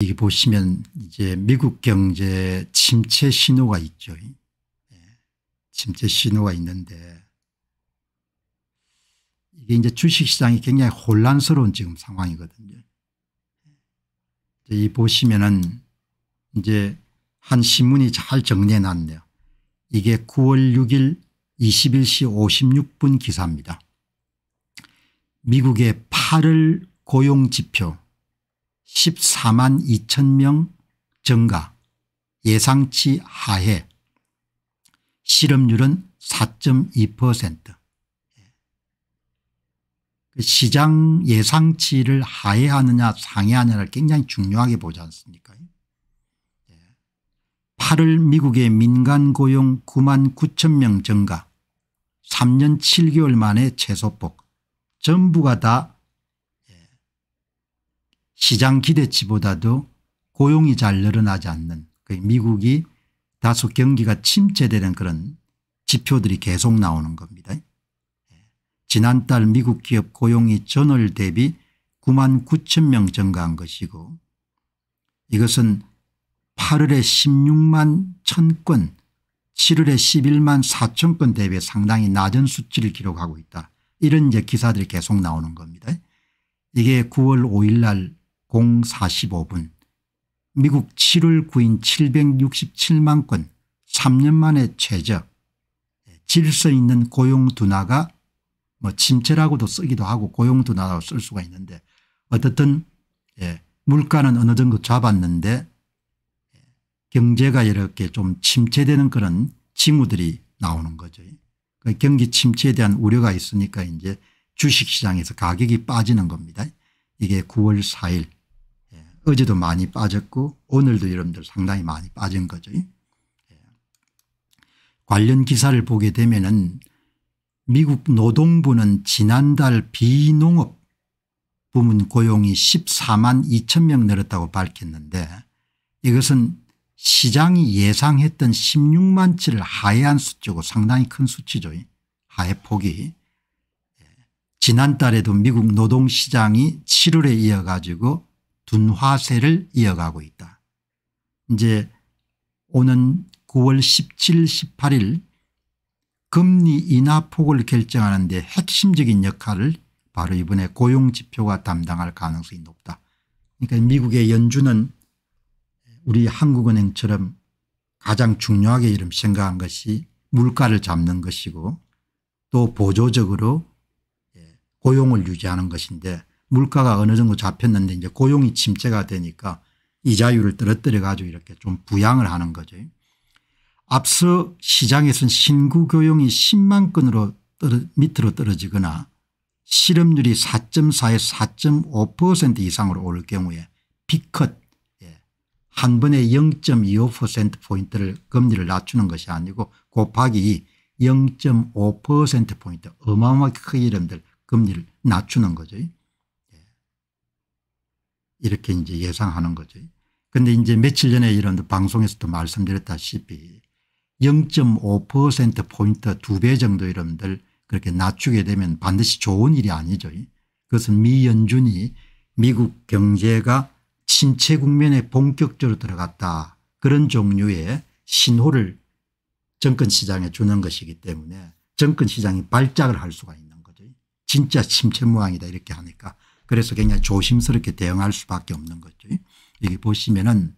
여기 보시면 이제 미국 경제 침체 신호가 있죠. 예. 침체 신호가 있는데 이게 이제 주식시장이 굉장히 혼란스러운 지금 상황이거든요. 이 보시면은 이제 한 신문이 잘 정리해 놨네요. 이게 9월 6일 21시 56분 기사입니다. 미국의 8월 고용지표 14만 2천 명 증가 예상치 하해 실업률은 4.2% 그 시장 예상치를 하해하느냐상해하느냐를 굉장히 중요하게 보지 않습니까 8월 미국의 민간 고용 9만 9천 명 증가 3년 7개월 만에 최소폭 전부가 다 시장 기대치보다도 고용이 잘 늘어나지 않는 그 미국이 다소 경기가 침체되는 그런 지표들이 계속 나오는 겁니다. 예. 지난달 미국 기업 고용이 전월 대비 9만 9천 명 증가한 것이고 이것은 8월에 16만 1천 건 7월에 11만 4천 건 대비 상당히 낮은 수치를 기록하고 있다. 이런 이제 기사들이 계속 나오는 겁니다. 이게 9월 5일 날0 45분 미국 7월 9인 767만 건 3년 만에 최저 질서 있는 고용 둔화가 뭐 침체라고도 쓰기도 하고 고용 둔화라고 쓸 수가 있는데 어떻든 예, 물가는 어느 정도 잡았는데 예, 경제가 이렇게 좀 침체되는 그런 징후들이 나오는 거죠. 그 경기 침체에 대한 우려가 있으니까 이제 주식시장에서 가격이 빠지는 겁니다. 이게 9월 4일 어제도 많이 빠졌고 오늘도 여러분들 상당히 많이 빠진 거죠. 예. 관련 기사를 보게 되면 은 미국 노동부는 지난달 비농업 부문 고용이 14만 2천 명 늘었다고 밝혔는데 이것은 시장이 예상했던 16만 치를 하회한 수치고 상당히 큰 수치죠. 하회폭이. 예. 지난달에도 미국 노동시장이 7월에 이어가지고 둔화세를 이어가고 있다. 이제 오는 9월 17, 18일 금리 인하 폭을 결정하는 데 핵심적인 역할을 바로 이번에 고용지표가 담당할 가능성이 높다. 그러니까 미국의 연준은 우리 한국은행처럼 가장 중요하게 이름 생각한 것이 물가를 잡는 것이고 또 보조적으로 예, 고용을 유지하는 것인데 물가가 어느 정도 잡혔는데 이제 고용이 침체가 되니까 이자율을 떨어뜨려 가지고 이렇게 좀 부양을 하는 거죠. 앞서 시장에서는 신구 고용이 10만 건으로 떨어 밑으로 떨어지거나 실업률이 4.4에서 4.5% 이상으로 오를 경우에 비컷 예, 한 번에 0.25%포인트를 금리를 낮추는 것이 아니고 곱하기 0.5%포인트 어마어마하게 크게 이름들 금리를 낮추는 거죠. 이렇게 이제 예상하는 거죠. 근데 이제 며칠 전에 이런 방송에서도 말씀드렸다시피 0.5%포인트 두 배 정도 여러분들 그렇게 낮추게 되면 반드시 좋은 일이 아니죠. 그것은 미 연준이 미국 경제가 침체 국면에 본격적으로 들어갔다 그런 종류의 신호를 정권 시장에 주는 것이기 때문에 정권 시장이 발작을 할 수가 있는 거죠. 진짜 침체 모양이다 이렇게 하니까 그래서 굉장히 조심스럽게 대응할 수밖에 없는 거죠. 여기 보시면은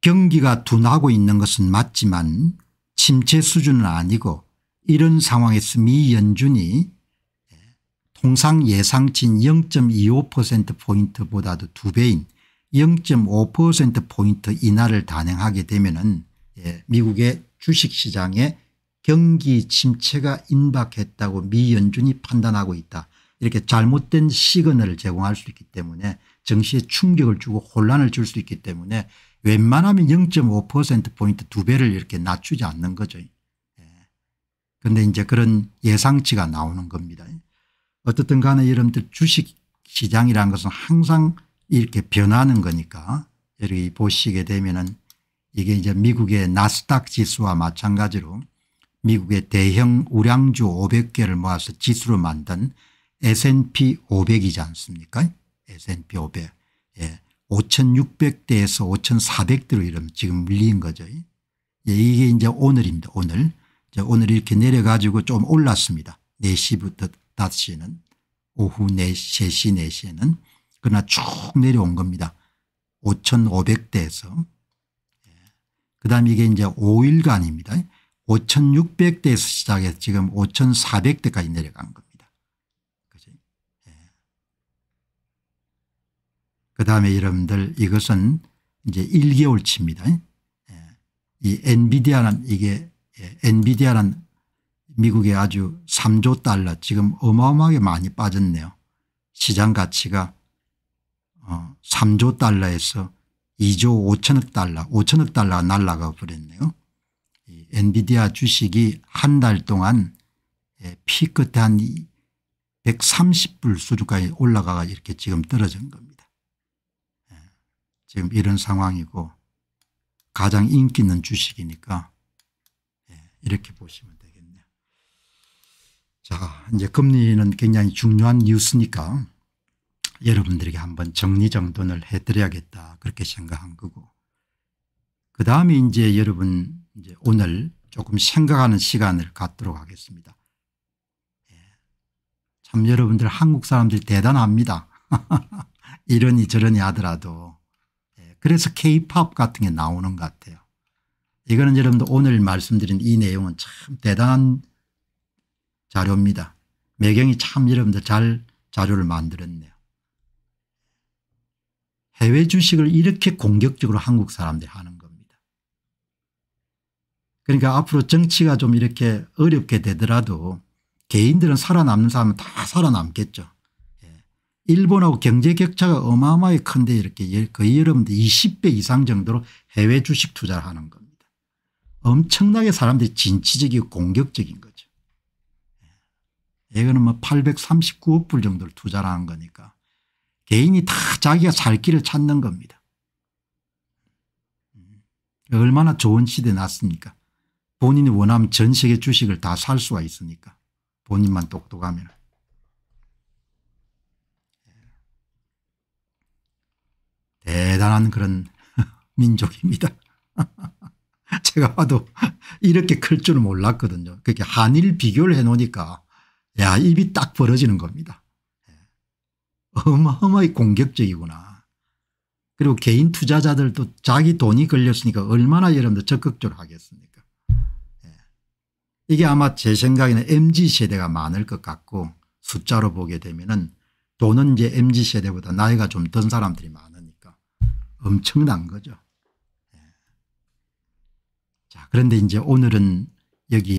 경기가 둔하고 있는 것은 맞지만 침체 수준은 아니고 이런 상황에서 미 연준이 통상 예상치인 0.25%포인트보다도 두 배인 0.5%포인트 인하를 단행하게 되면 은 예, 미국의 주식시장에 경기 침체가 임박했다고 미 연준이 판단하고 있다. 이렇게 잘못된 시그널을 제공할 수 있기 때문에 정시에 충격을 주고 혼란을 줄 수 있기 때문에 웬만하면 0.5%포인트 두 배를 이렇게 낮추지 않는 거죠. 그런데 예. 이제 그런 예상치가 나오는 겁니다. 어떻든 간에 여러분들 주식시장이라는 것은 항상 이렇게 변하는 거니까 여러분이 보시게 되면은 이게 이제 미국의 나스닥 지수와 마찬가지로 미국의 대형 우량주 500개를 모아서 지수로 만든 S&P 500이지 않습니까? S&P 500. 예. 5,600대에서 5,400대로 이러면 지금 밀린 거죠. 예. 이게 이제 오늘입니다. 오늘. 오늘 이렇게 내려가지고 좀 올랐습니다. 4시부터 5시는 오후 4시, 3시, 4시에는 그러나 쭉 내려온 겁니다. 5,500대에서. 예. 그 다음에 이게 이제 5일간입니다. 5,600대에서 시작해서 지금 5,400대까지 내려간 겁니다. 그다음에 여러분들 이것은 이제 1개월치입니다. 예. 이 엔비디아는 이게 예, 엔비디아는 미국의 아주 3조 달러 지금 어마어마하게 많이 빠졌네요. 시장 가치가 3조 어, 달러에서 2조 5천억 달러 5천억 달러가 날라가 버렸네요. 엔비디아 주식이 한 달 동안 예, 피 끝에 한 130불 수준까지 올라가가 이렇게 지금 떨어진 겁니다. 지금 이런 상황이고 가장 인기 있는 주식이니까 예, 이렇게 보시면 되겠네요. 자 이제 금리는 굉장히 중요한 뉴스니까 여러분들에게 한번 정리정돈을 해드려야겠다 그렇게 생각한 거고 그 다음에 이제 여러분 이제 오늘 조금 생각하는 시간을 갖도록 하겠습니다. 예, 참 여러분들 한국 사람들 대단합니다. 이러니 저러니 하더라도 그래서 케이팝 같은 게 나오는 것 같아요. 이거는 여러분들 오늘 말씀드린 이 내용은 참 대단한 자료입니다. 매경이 참 여러분들 잘 자료를 만들었네요. 해외 주식을 이렇게 공격적으로 한국 사람들이 하는 겁니다. 그러니까 앞으로 정치가 좀 이렇게 어렵게 되더라도 개인들은 살아남는 사람은 다 살아남겠죠. 일본하고 경제 격차가 어마어마하게 큰데 이렇게 예, 거의 여러분들 20배 이상 정도로 해외 주식 투자를 하는 겁니다. 엄청나게 사람들이 진취적이고 공격적인 거죠. 예. 이거는 뭐 839억 불 정도를 투자를 한 거니까 개인이 다 자기가 살 길을 찾는 겁니다. 음. 얼마나 좋은 시대 났습니까? 본인이 원하면 전 세계 주식을 다 살 수가 있으니까 본인만 똑똑하면. 대단한 그런 민족입니다. 제가 봐도 이렇게 클 줄은 몰랐거든요. 그렇게 한일 비교를 해놓으니까 야 입이 딱 벌어지는 겁니다. 예. 어마어마히 공격적이구나. 그리고 개인 투자자들도 자기 돈이 걸렸으니까 얼마나 여러분들 적극적으로 하겠습니까. 예. 이게 아마 제 생각에는 MZ세대가 많을 것 같고 숫자로 보게 되면 은 돈은 이제 MZ세대보다 나이가 좀 든 사람들이 많아요. 엄청난 거죠. 예. 자, 그런데 이제 오늘은 여기